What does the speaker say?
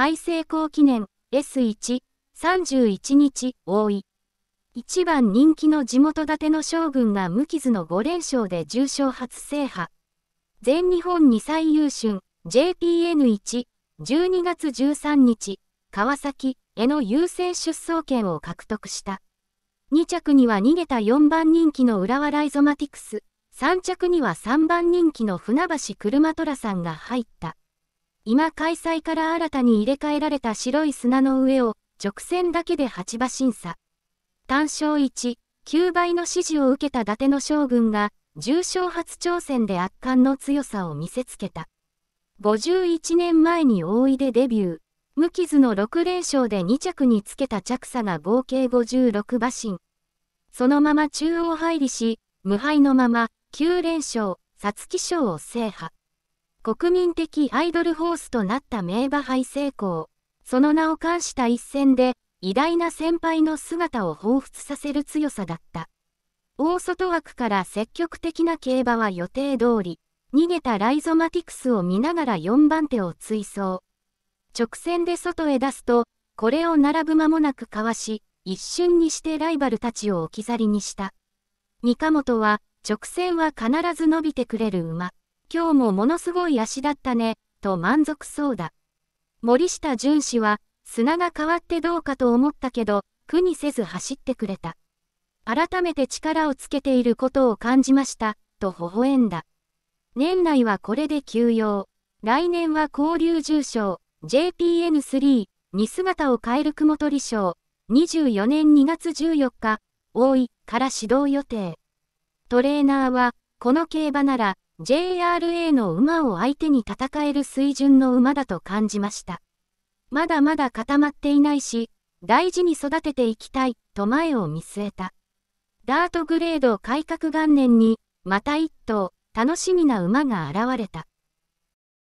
大成功記念 S1、31日、大井。1番人気の地元建ての将軍が無傷の5連勝で重賞初制覇。全日本2歳優春 JPN1、12月13日、川崎への優先出走権を獲得した。2着には逃げた4番人気の浦和ライゾマティクス、3着には3番人気の船橋車虎さんが入った。今開催から新たに入れ替えられた白い砂の上を直線だけで8馬審査。単勝1、9倍の支持を受けた伊達の将軍が重賞初挑戦で圧巻の強さを見せつけた。51年前に大井でデビュー。無傷の6連勝で2着につけた着差が合計56馬身。そのまま中央入りし、無敗のまま9連勝、皐月賞を制覇。国民的アイドルホースとなった名馬杯成功。その名を冠した一戦で、偉大な先輩の姿を彷彿させる強さだった。大外枠から積極的な競馬は予定通り、逃げたライゾマティクスを見ながら4番手を追走。直線で外へ出すと、これを並ぶ間もなくかわし、一瞬にしてライバルたちを置き去りにした。三鴨本は、直線は必ず伸びてくれる馬。今日もものすごい足だったね、と満足そうだ。森下淳氏は、砂が変わってどうかと思ったけど、苦にせず走ってくれた。改めて力をつけていることを感じました、と微笑んだ。年内はこれで休養。来年は交流重賞、JPN3 に姿を変える雲取賞、24年2月14日、大井から指導予定。トレーナーは、この競馬なら、JRA の馬を相手に戦える水準の馬だと感じました。まだまだ固まっていないし、大事に育てていきたい、と前を見据えた。ダートグレード改革元年に、また一頭、楽しみな馬が現れた。